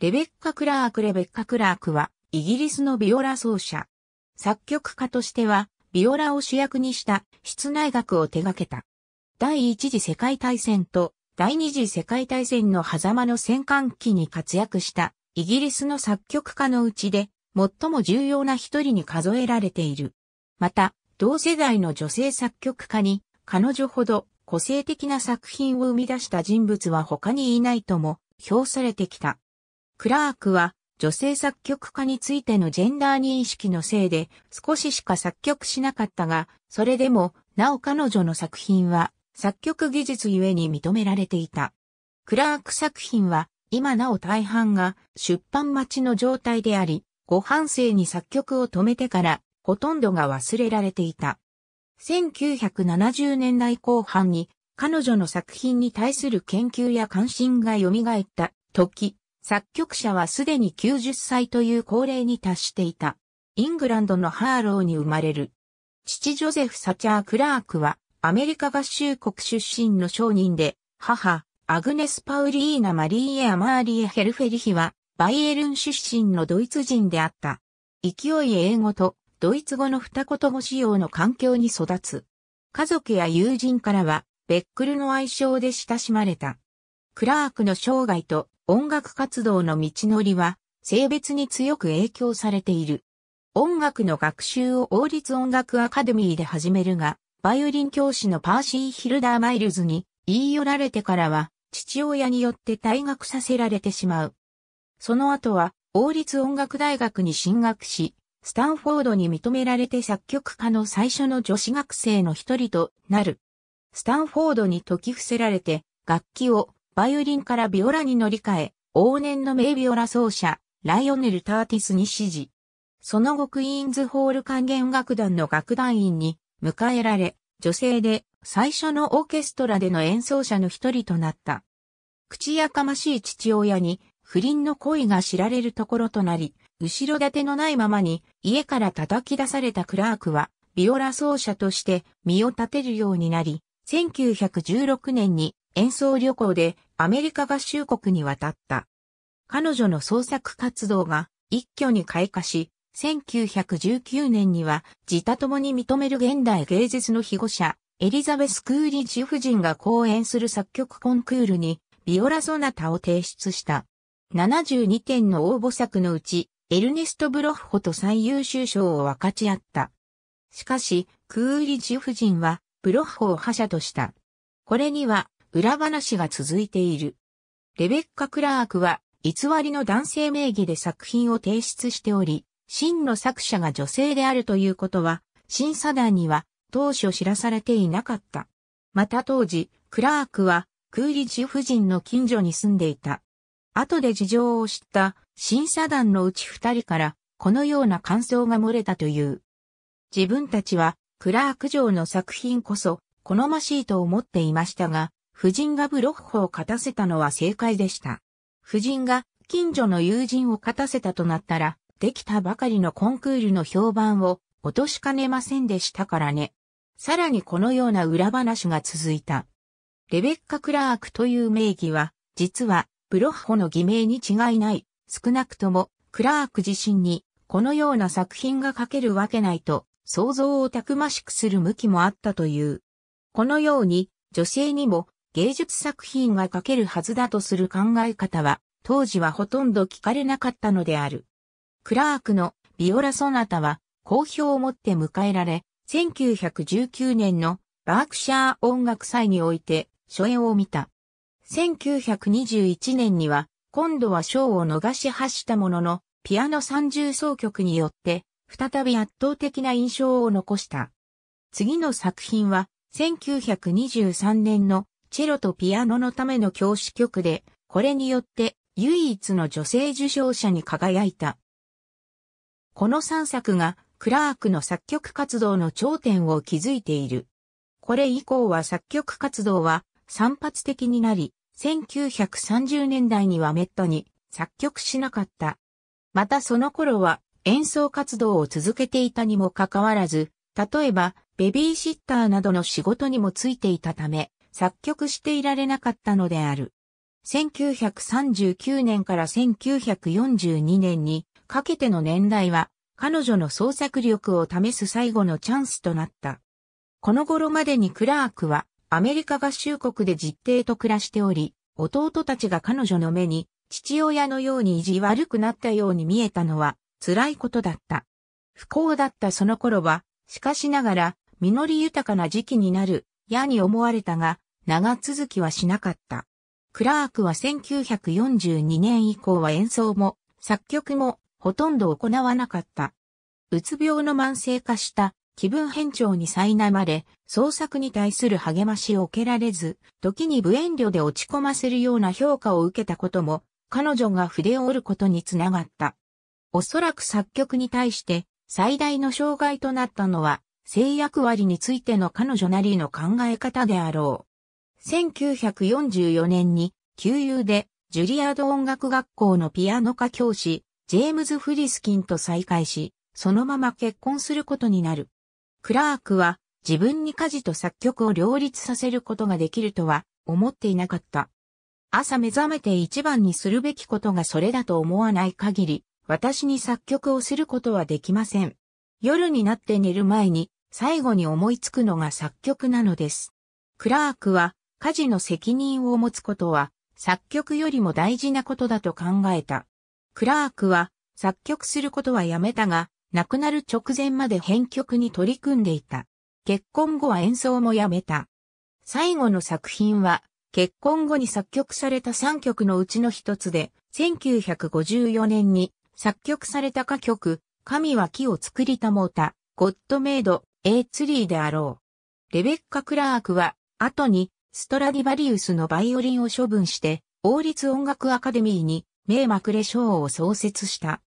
レベッカ・クラーク・レベッカ・クラークは、イギリスのビオラ奏者。作曲家としては、ビオラを主役にした室内楽を手掛けた。第一次世界大戦と第二次世界大戦の狭間の戦艦期に活躍したイギリスの作曲家のうちで最も重要な一人に数えられている。また、同世代の女性作曲家に彼女ほど個性的な作品を生み出した人物は他にいないとも評されてきた。クラークは女性作曲家についてのジェンダー認識のせいで少ししか作曲しなかったが、それでもなお彼女の作品は作曲技術ゆえに認められていた。クラーク作品は今なお大半が出版待ちの状態であり、ご半生に作曲を止めてからほとんどが忘れられていた。1970年代後半に彼女の作品に対する研究や関心が蘇った時、作曲者はすでに90歳という高齢に達していた。イングランドのハーローに生まれる。父ジョゼフ・サチャー・クラークは、アメリカ合衆国出身の商人で、母、アグネス・パウリーナ・マリーエ・アマーリエ・ヘルフェリヒは、バイエルン出身のドイツ人であった。勢い英語とドイツ語の二言語使用の環境に育つ。家族や友人からは、ベックルの愛称で親しまれた。クラークの生涯と音楽活動の道のりは性別に強く影響されている。音楽の学習を王立音楽アカデミーで始めるが、バイオリン教師のパーシー・ヒルダー・マイルズに言い寄られてからは、父親によって退学させられてしまう。その後は、王立音楽大学に進学し、スタンフォードに認められて作曲家の最初の女子学生の一人となる。スタンフォードに説き伏せられて、楽器をバイオリンからビオラに乗り換え、往年の名ビオラ奏者、ライオネル・ターティスに指示。その後クイーンズホール管弦楽団の楽団員に迎えられ、女性で最初のオーケストラでの演奏者の一人となった。口やかましい父親に不倫の恋が知られるところとなり、後ろ盾のないままに家から叩き出されたクラークは、ビオラ奏者として身を立てるようになり、1916年に演奏旅行でアメリカ合衆国に渡った。彼女の創作活動が一挙に開花し、1919年には自他共に認める現代芸術の被護者、エリザベス・クーリッジ夫人が講演する作曲コンクールに、ビオラ・ソナタを提出した。72点の応募作のうち、エルネスト・ブロッホと最優秀賞を分かち合った。しかし、クーリッジ夫人は、ブロッホを覇者とした。これには、裏話が続いている。レベッカ・クラークは、偽りの男性名義で作品を提出しており、真の作者が女性であるということは、審査団には当初知らされていなかった。また当時、クラークはクーリッジ夫人の近所に住んでいた。後で事情を知った審査団のうち二人からこのような感想が漏れたという。自分たちはクラーク城の作品こそ好ましいと思っていましたが、夫人がブロッホを勝たせたのは正解でした。夫人が近所の友人を勝たせたとなったら、できたばかりのコンクールの評判を落としかねませんでしたからね。さらにこのような裏話が続いた。レベッカ・クラークという名義は、実は、ブロッホの偽名に違いない、少なくとも、クラーク自身に、このような作品が書けるわけないと、想像をたくましくする向きもあったという。このように、女性にも芸術作品が書けるはずだとする考え方は、当時はほとんど聞かれなかったのである。クラークのビオラ・ソナタは好評をもって迎えられ、1919年のバークシャー音楽祭において初演を見た。1921年には今度は賞を逃し発したものの、ピアノ三重奏曲によって再び圧倒的な印象を残した。次の作品は1923年のチェロとピアノのための教師曲で、これによって唯一の女性受賞者に輝いた。この3作がクラークの作曲活動の頂点を築いている。これ以降は作曲活動は散発的になり、1930年代にはめったに作曲しなかった。またその頃は演奏活動を続けていたにもかかわらず、例えばベビーシッターなどの仕事にもついていたため、作曲していられなかったのである。1939年から1942年にかけての年代は彼女の創作力を試す最後のチャンスとなった。この頃までにクラークはアメリカ合衆国で実定と暮らしており、弟たちが彼女の目に父親のように意地悪くなったように見えたのは辛いことだった。不幸だったその頃は、しかしながら、実り豊かな時期になる嫌に思われたが、長続きはしなかった。クラークは1942年以降は演奏も作曲もほとんど行わなかった。うつ病の慢性化した気分変調に苛まれ、創作に対する励ましを受けられず、時に無遠慮で落ち込ませるような評価を受けたことも、彼女が筆を折ることにつながった。おそらく作曲に対して最大の障害となったのは、性役割についての彼女なりの考え方であろう。1944年に、旧友で、ジュリアード音楽学校のピアノ科教師、ジェームズ・フリスキンと再会し、そのまま結婚することになる。クラークは、自分に家事と作曲を両立させることができるとは、思っていなかった。朝目覚めて一番にするべきことがそれだと思わない限り、私に作曲をすることはできません。夜になって寝る前に最後に思いつくのが作曲なのです。クラークは家事の責任を持つことは作曲よりも大事なことだと考えた。クラークは作曲することはやめたが、亡くなる直前まで編曲に取り組んでいた。結婚後は演奏もやめた。最後の作品は、結婚後に作曲された3曲のうちの一つで、1954年に作曲された歌曲、神は木を作りたもうた、ゴッドメイド、エーツリーであろう。レベッカ・クラークは、後に、ストラディバリウスのバイオリンを処分して、王立音楽アカデミーに、名マクレ賞を創設した。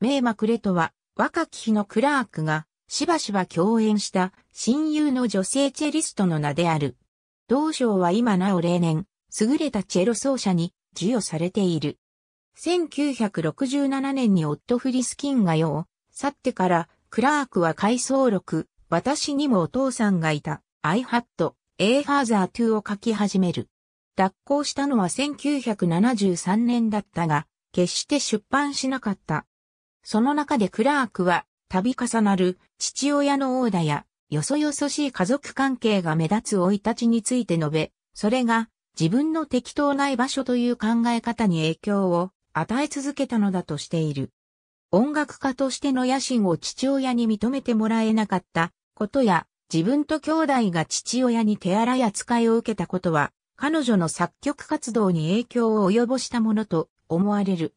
名幕レとは、若き日のクラークが、しばしば共演した親友の女性チェリストの名である。同賞は今なお例年、優れたチェロ奏者に授与されている。1967年にオット・フリスキンが用、去ってから、クラークは回想録、私にもお父さんがいた、I had a father to を書き始める。脱稿したのは1973年だったが、決して出版しなかった。その中でクラークは、度重なる父親のオーダや、よそよそしい家族関係が目立つ老い立ちについて述べ、それが自分の適当な居場所という考え方に影響を与え続けたのだとしている。音楽家としての野心を父親に認めてもらえなかったことや、自分と兄弟が父親に手荒い扱いを受けたことは、彼女の作曲活動に影響を及ぼしたものと思われる。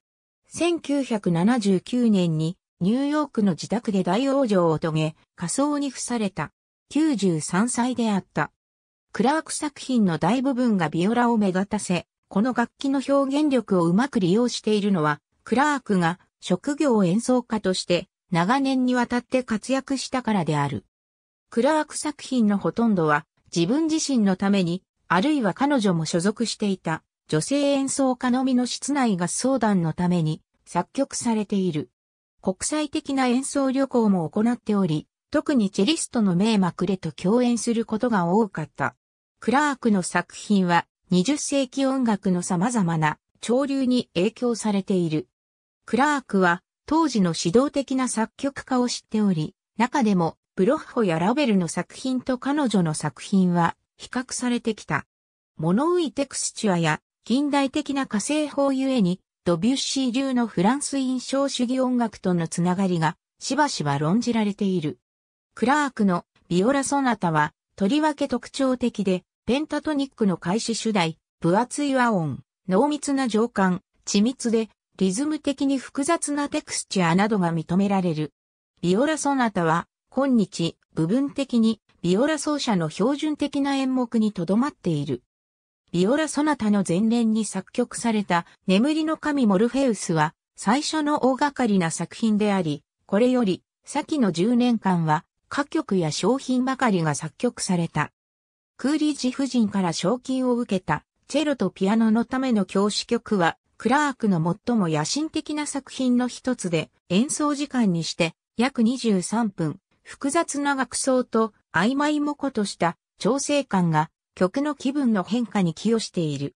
1979年にニューヨークの自宅で大往生を遂げ、仮装に付された。93歳であった。クラーク作品の大部分がビオラを目立たせ、この楽器の表現力をうまく利用しているのは、クラークが職業演奏家として長年にわたって活躍したからである。クラーク作品のほとんどは自分自身のために、あるいは彼女も所属していた女性演奏家のみの室内合奏団のために作曲されている。国際的な演奏旅行も行っており、特にチェリストの名幕でレと共演することが多かった。クラークの作品は20世紀音楽の様々な潮流に影響されている。クラークは当時の指導的な作曲家を知っており、中でもブロッホやラベルの作品と彼女の作品は比較されてきた。物浮いテクスチュアや近代的な火星法ゆえに、ドビュッシー流のフランス印象主義音楽とのつながりがしばしば論じられている。クラークのビオラソナタはとりわけ特徴的で、ペンタトニックの開始主題、分厚い和音、濃密な情感、緻密でリズム的に複雑なテクスチャーなどが認められる。ビオラソナタは、今日、部分的に、ビオラ奏者の標準的な演目にとどまっている。ビオラソナタの前年に作曲された、眠りの神モルフェウスは、最初の大掛かりな作品であり、これより、先の10年間は、歌曲や商品ばかりが作曲された。クーリージ夫人から賞金を受けた、チェロとピアノのための教師曲は、クラークの最も野心的な作品の一つで、演奏時間にして約23分、複雑な楽奏と曖昧もことした調整感が曲の気分の変化に寄与している。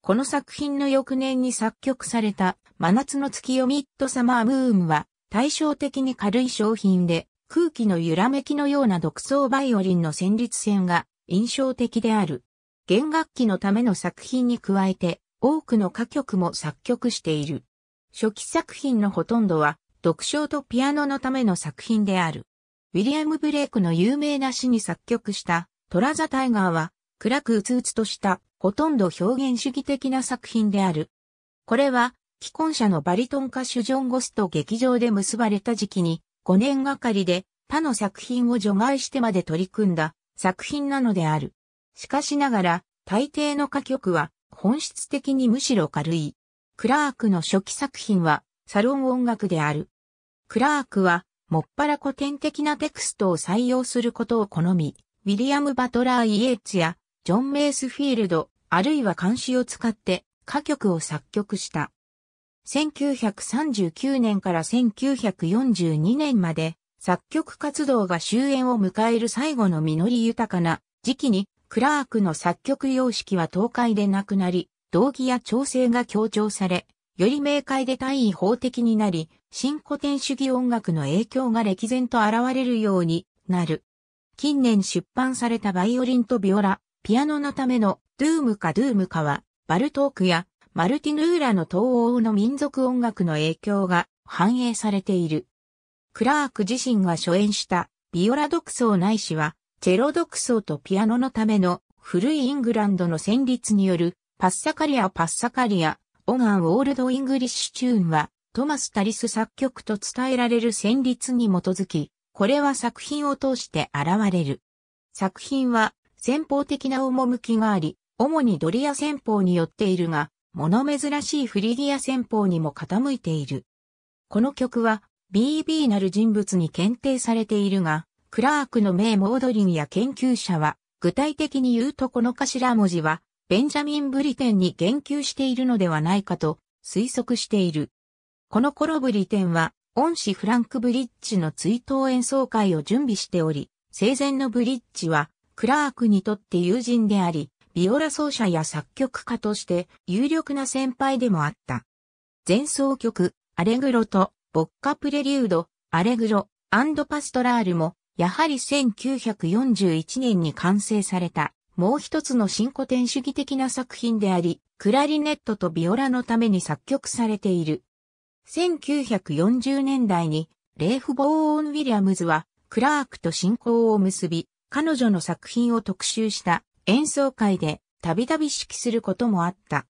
この作品の翌年に作曲された真夏の月読ミッドサマームーンは対照的に軽い商品で空気の揺らめきのような独奏バイオリンの旋律線が印象的である。弦楽器のための作品に加えて多くの歌曲も作曲している。初期作品のほとんどは、読書とピアノのための作品である。ウィリアム・ブレイクの有名な詩に作曲した、トラザ・タイガーは、暗くうつうつとした、ほとんど表現主義的な作品である。これは、既婚者のバリトン歌手ジョン・ゴスと劇場で結ばれた時期に、5年がかりで、他の作品を除外してまで取り組んだ、作品なのである。しかしながら、大抵の歌曲は、本質的にむしろ軽い。クラークの初期作品はサロン音楽である。クラークはもっぱら古典的なテクストを採用することを好み、ウィリアム・バトラー・イエーツやジョン・メイスフィールド、あるいは監視を使って歌曲を作曲した。1939年から1942年まで作曲活動が終焉を迎える最後の実り豊かな時期にクラークの作曲様式は東海でなくなり、動義や調整が強調され、より明快で単位法的になり、新古典主義音楽の影響が歴然と現れるようになる。近年出版されたバイオリンとビオラ、ピアノのためのドゥームかドゥームかは、バルトークやマルティヌーラの東欧の民族音楽の影響が反映されている。クラーク自身が初演したビオラ独奏ないしはチェロ独奏とピアノのための古いイングランドの旋律によるパッサカリア・パッサカリア、オガン・オールド・イングリッシュ・チューンはトマス・タリス作曲と伝えられる旋律に基づき、これは作品を通して現れる。作品は先方的な趣があり、主にドリア戦法によっているが、物珍しいフリギア戦法にも傾いている。この曲は BB なる人物に検定されているが、クラークの名モードリンや研究者は、具体的に言うとこの頭文字は、ベンジャミン・ブリテンに言及しているのではないかと推測している。この頃ブリテンは、恩師フランク・ブリッジの追悼演奏会を準備しており、生前のブリッジは、クラークにとって友人であり、ビオラ奏者や作曲家として有力な先輩でもあった。前奏曲、アレグロと、ボッカプレリュード、アレグロ、パストラールも、やはり1941年に完成された、もう一つの新古典主義的な作品であり、クラリネットとビオラのために作曲されている。1940年代に、レーフ・ボーオン・ウィリアムズは、クラークと親交を結び、彼女の作品を特集した演奏会で、たびたび指揮することもあった。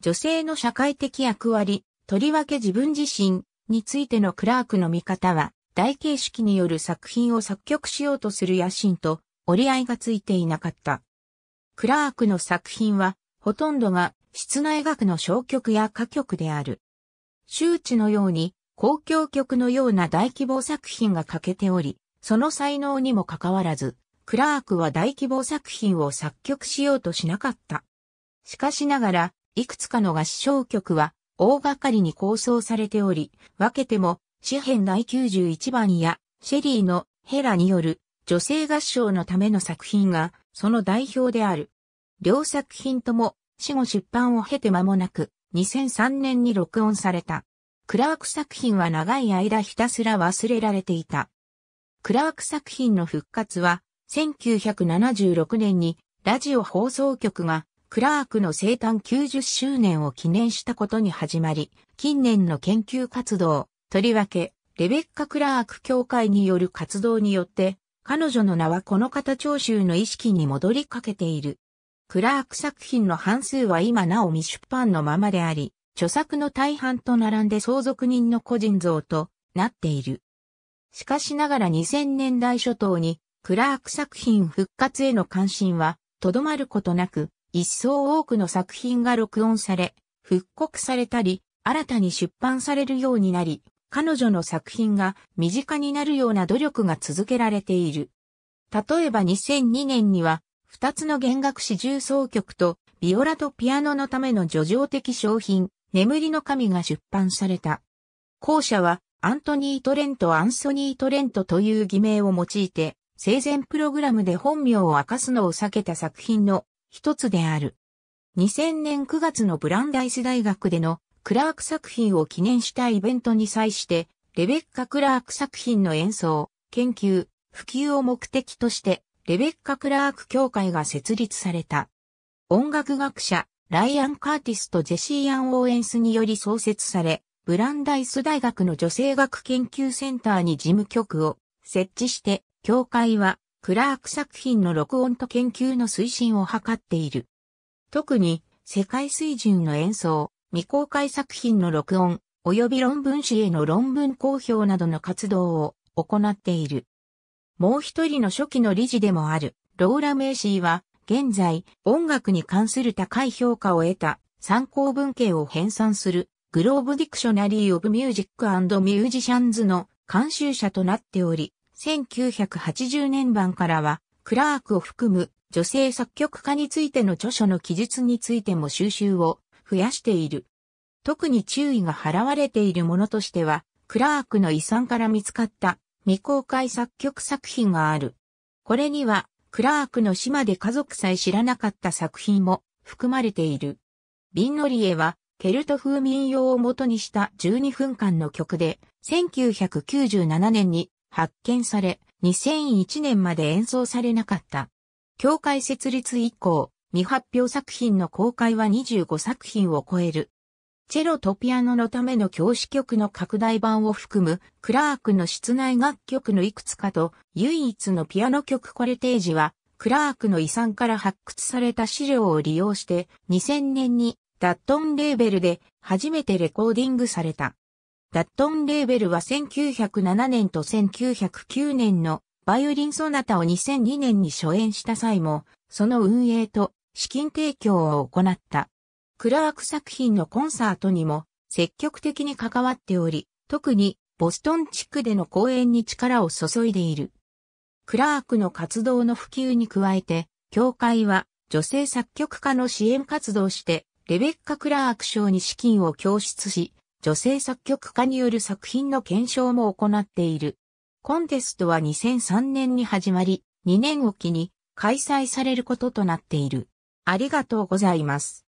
女性の社会的役割、とりわけ自分自身についてのクラークの見方は、大形式による作品を作曲しようとする野心と折り合いがついていなかった。クラークの作品は、ほとんどが室内楽の小曲や歌曲である。周知のように、公共曲のような大規模作品が欠けており、その才能にもかかわらず、クラークは大規模作品を作曲しようとしなかった。しかしながら、いくつかの合唱曲は大掛かりに構想されており、分けても詩編第91番やシェリーのヘラによる女性合唱のための作品がその代表である。両作品とも死後出版を経て間もなく2003年に録音された。クラーク作品は長い間ひたすら忘れられていた。クラーク作品の復活は1976年にラジオ放送局がクラークの生誕90周年を記念したことに始まり、近年の研究活動、とりわけ、レベッカ・クラーク協会による活動によって、彼女の名はこの方聴衆の意識に戻りかけている。クラーク作品の半数は今なお未出版のままであり、著作の大半と並んで相続人の個人像となっている。しかしながら2000年代初頭に、クラーク作品復活への関心は、とどまることなく、一層多くの作品が録音され、復刻されたり、新たに出版されるようになり、彼女の作品が身近になるような努力が続けられている。例えば2002年には、2つの弦楽四重奏曲と、ビオラとピアノのための叙情的商品、眠りの神が出版された。後者は、アントニー・トレント・アンソニー・トレントという偽名を用いて、生前プログラムで本名を明かすのを避けた作品の一つである。2000年9月のブランダイス大学でのクラーク作品を記念したイベントに際して、レベッカ・クラーク作品の演奏、研究、普及を目的として、レベッカ・クラーク協会が設立された。音楽学者、ライアン・カーティスとジェシー・アン・オーエンスにより創設され、ブランダイス大学の女性学研究センターに事務局を設置して、協会はクラーク作品の録音と研究の推進を図っている。特に世界水準の演奏、未公開作品の録音、及び論文誌への論文公表などの活動を行っている。もう一人の初期の理事でもある、ローラ・メイシーは、現在、音楽に関する高い評価を得た参考文献を編纂する、グローブ・ディクショナリー・オブ・ミュージック・ミュージシャンズの監修者となっており、1980年版からは、クラークを含む女性作曲家についての著書の記述についても収集を増やしている。特に注意が払われているものとしては、クラークの遺産から見つかった未公開作曲作品がある。これには、クラークの島で家族さえ知らなかった作品も含まれている。ビンノリエは、ケルト風民謡を元にした12分間の曲で、1997年に発見され、2001年まで演奏されなかった。教会設立以降、未発表作品の公開は25作品を超える。チェロとピアノのための教師曲の拡大版を含む、クラークの室内楽曲のいくつかと、唯一のピアノ曲コレテージは、クラークの遺産から発掘された資料を利用して、2000年にダットンレーベルで初めてレコーディングされた。ダットンレーベルは1907年と1909年のバイオリンソナタを2002年に初演した際も、その運営と資金提供を行った。クラーク作品のコンサートにも積極的に関わっており、特にボストン地区での公演に力を注いでいる。クラークの活動の普及に加えて、協会は女性作曲家の支援活動して、レベッカ・クラーク賞に資金を供出し、女性作曲家による作品の検証も行っている。コンテストは2003年に始まり、2年おきに開催されることとなっている。ありがとうございます。